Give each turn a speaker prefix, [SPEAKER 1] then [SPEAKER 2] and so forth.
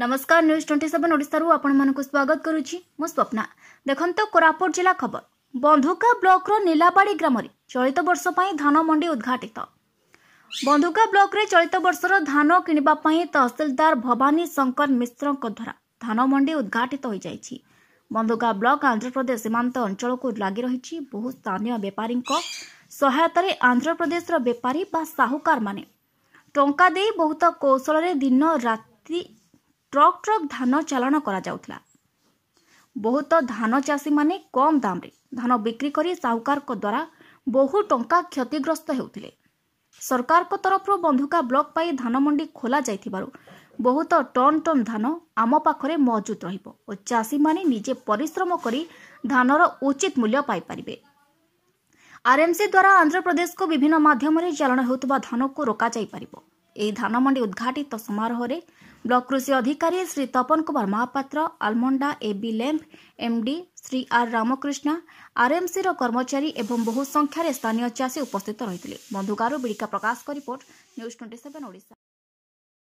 [SPEAKER 1] ନମସ୍କାର news twenty seven ଓଡ଼ିଶାରୁ ଆପଣମାନଙ୍କୁ ସ୍ୱାଗତ କରୁଛି ମୁଁ ସ୍ୱପ୍ନା ଦେଖନ୍ତୁ କୋରାପୁଟ ଜିଲ୍ଲା ଖବର ବନ୍ଧୁକା ବ୍ଲକର ନୀଲାବାଡ଼ି ଗ୍ରାମରେ ଚଳିତ ବର୍ଷ ପାଇଁ ଧାନ ମଣ୍ଡି ଉଦ୍ଘାଟିତ ବନ୍ଧୁକା ବ୍ଲକରେ ଚଳିତ ବର୍ଷର ଧାନ କିଣିବା ପାଇଁ ତହସିଲଦାର ଭବାନୀ ଶଙ୍କର ମିଶ୍ରଙ୍କ ଦ୍ୱାରା ଧାନ ମଣ୍ଡି ଉଦ୍ଘାଟିତ ହୋଇଯାଇଛି ବନ୍ଧୁକା ବ୍ଲକ ଆନ୍ଧ୍ରପ୍ରଦେଶ ସୀମାନ୍ତ ଅଞ୍ଚଳକୁ ଲାଗି ରହିଛି ବହୁ ସ୍ଥାନୀୟ ବେପାରୀଙ୍କ ସହାୟତାରେ ଆନ୍ଧ୍ରପ୍ରଦେଶର ବେପାରୀ ବା ସାହୁକାରମାନେ ଟଙ୍କା ଦେଇ ବହୁତ କୌଶଳରେ ଦିନ ରାତି ଟ୍ରକ୍ ଟ୍ରକ୍ ଧାନ ଚାଲାଣ କରାଯାଉଥିଲା ବହୁତ ଧାନ ଚାଷୀମାନେ କମ୍ ଦାମ୍ରେ ଧାନ ବିକ୍ରି କରି ସାହୁକାରଙ୍କ ଦ୍ୱାରା ବହୁ ଟଙ୍କା କ୍ଷତିଗ୍ରସ୍ତ ହେଉଥିଲେ ସରକାରଙ୍କ ତରଫରୁ ବନ୍ଧୁକା ବ୍ଲକ୍ ପାଇଁ ଧାନମଣ୍ଡି ଖୋଲାଯାଇଥିବାରୁ ବହୁତ ଟନ୍ ଟନ୍ ଧାନ ଆମ ପାଖରେ ମହଜୁଦ ରହିବ ଓ ଚାଷୀମାନେ ନିଜେ ପରିଶ୍ରମ କରି ଧାନର ଉଚିତ ମୂଲ୍ୟ ପାଇପାରିବେ ଆର୍ଏମ୍ସି ଦ୍ୱାରା ଆନ୍ଧ୍ରପ୍ରଦେଶକୁ ବିଭିନ୍ନ ମାଧ୍ୟମରେ ଚାଳନ ହେଉଥିବା ଧାନକୁ ରୋକାଯାଇପାରିବ ଏହି ଧାନମଣ୍ଡି ଉଦ୍ଘାଟିତ ସମାରୋହରେ ବ୍ଲକ କୃଷି ଅଧିକାରୀ Shri Tapan Kumar Mahapatra Alamanda A B lamp M D Shri R Ramakrishna ଆର୍ଏମ୍ସିର କର୍ମଚାରୀ ଏବଂ ବହୁ ସଂଖ୍ୟାରେ ସ୍ଥାନୀୟ ଚାଷୀ ଉପସ୍ଥିତ ରହିଥିଲେ ବନ୍ଧୁକାରୁ ବିଡ଼ିକା ପ୍ରକାଶଙ୍କ report news twenty seven Odisha